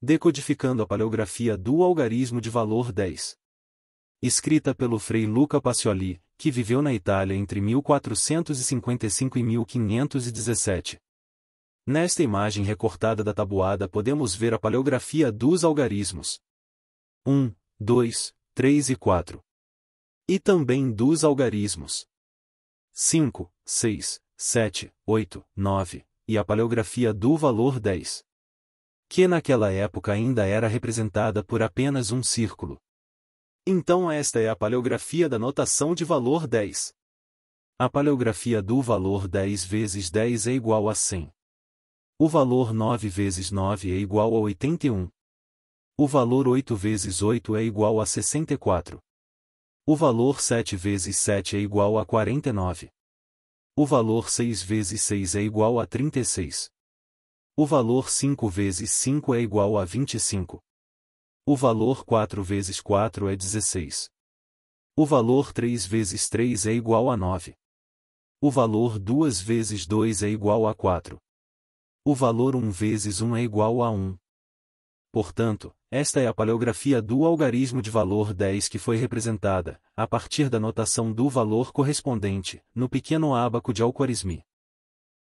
decodificando a paleografia do algarismo de valor 10. Escrita pelo Frei Luca Pacioli, que viveu na Itália entre 1455 e 1517. Nesta imagem recortada da tabuada podemos ver a paleografia dos algarismos. 1, 2, 3 e 4. E também dos algarismos. 5, 6, 7, 8, 9, e a paleografia do valor 10 que naquela época ainda era representada por apenas um círculo. Então esta é a paleografia da notação de valor 10. A paleografia do valor 10 vezes 10 é igual a 100. O valor 9 vezes 9 é igual a 81. O valor 8 vezes 8 é igual a 64. O valor 7 vezes 7 é igual a 49. O valor 6 vezes 6 é igual a 36. O valor 5 vezes 5 é igual a 25. O valor 4 vezes 4 é 16. O valor 3 vezes 3 é igual a 9. O valor 2 vezes 2 é igual a 4. O valor 1 vezes 1 é igual a 1. Portanto, esta é a paleografia do algarismo de valor 10 que foi representada, a partir da notação do valor correspondente, no pequeno ábaco de Alquarismi.